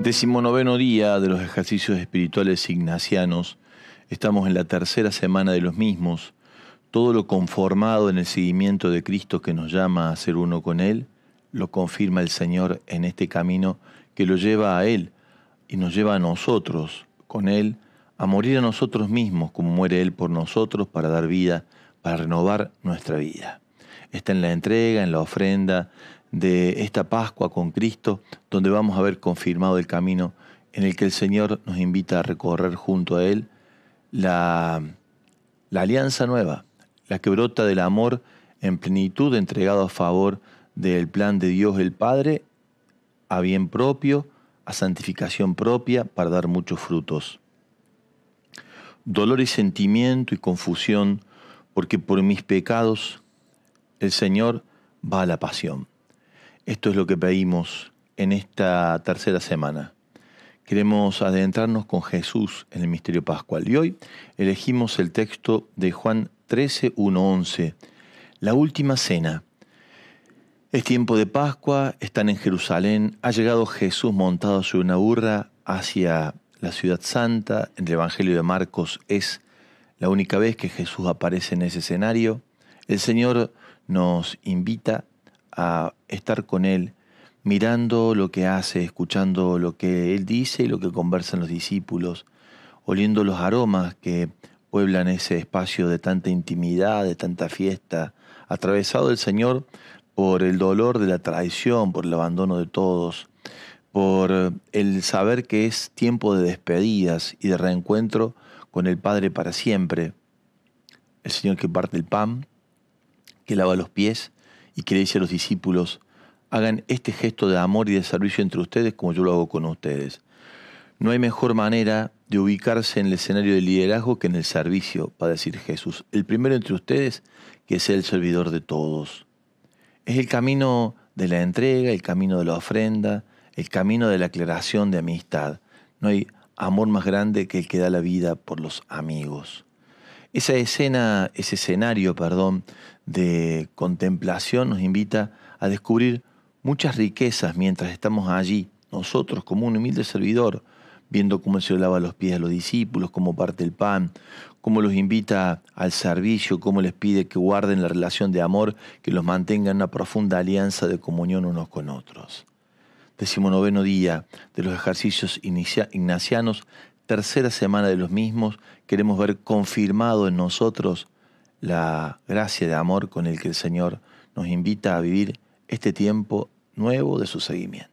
Decimonoveno día de los ejercicios espirituales ignacianos. Estamos en la tercera semana de los mismos. Todo lo conformado en el seguimiento de Cristo que nos llama a ser uno con Él, lo confirma el Señor en este camino que lo lleva a Él y nos lleva a nosotros, con Él, a morir a nosotros mismos como muere Él por nosotros para dar vida, para renovar nuestra vida está en la entrega, en la ofrenda de esta Pascua con Cristo, donde vamos a ver confirmado el camino en el que el Señor nos invita a recorrer junto a Él la, la alianza nueva, la que brota del amor en plenitud entregado a favor del plan de Dios el Padre, a bien propio, a santificación propia, para dar muchos frutos. Dolor y sentimiento y confusión, porque por mis pecados el Señor va a la pasión. Esto es lo que pedimos en esta tercera semana. Queremos adentrarnos con Jesús en el misterio pascual y hoy elegimos el texto de Juan 13, 1, 11, la última cena. Es tiempo de Pascua, están en Jerusalén, ha llegado Jesús montado sobre una burra hacia la ciudad santa, en el Evangelio de Marcos es la única vez que Jesús aparece en ese escenario. El Señor nos invita a estar con Él, mirando lo que hace, escuchando lo que Él dice y lo que conversan los discípulos, oliendo los aromas que pueblan ese espacio de tanta intimidad, de tanta fiesta, atravesado el Señor por el dolor de la traición, por el abandono de todos, por el saber que es tiempo de despedidas y de reencuentro con el Padre para siempre. El Señor que parte el pan, que lava los pies y que le dice a los discípulos, hagan este gesto de amor y de servicio entre ustedes como yo lo hago con ustedes. No hay mejor manera de ubicarse en el escenario del liderazgo que en el servicio, para decir Jesús. El primero entre ustedes, que sea el servidor de todos. Es el camino de la entrega, el camino de la ofrenda, el camino de la aclaración de amistad. No hay amor más grande que el que da la vida por los amigos. Esa escena, ese escenario, perdón, de contemplación nos invita a descubrir muchas riquezas mientras estamos allí, nosotros como un humilde servidor, viendo cómo se lava los pies a los discípulos, cómo parte el pan, cómo los invita al servicio, cómo les pide que guarden la relación de amor, que los mantenga en una profunda alianza de comunión unos con otros. Decimonoveno día de los ejercicios ignacianos, tercera semana de los mismos queremos ver confirmado en nosotros la gracia de amor con el que el Señor nos invita a vivir este tiempo nuevo de su seguimiento.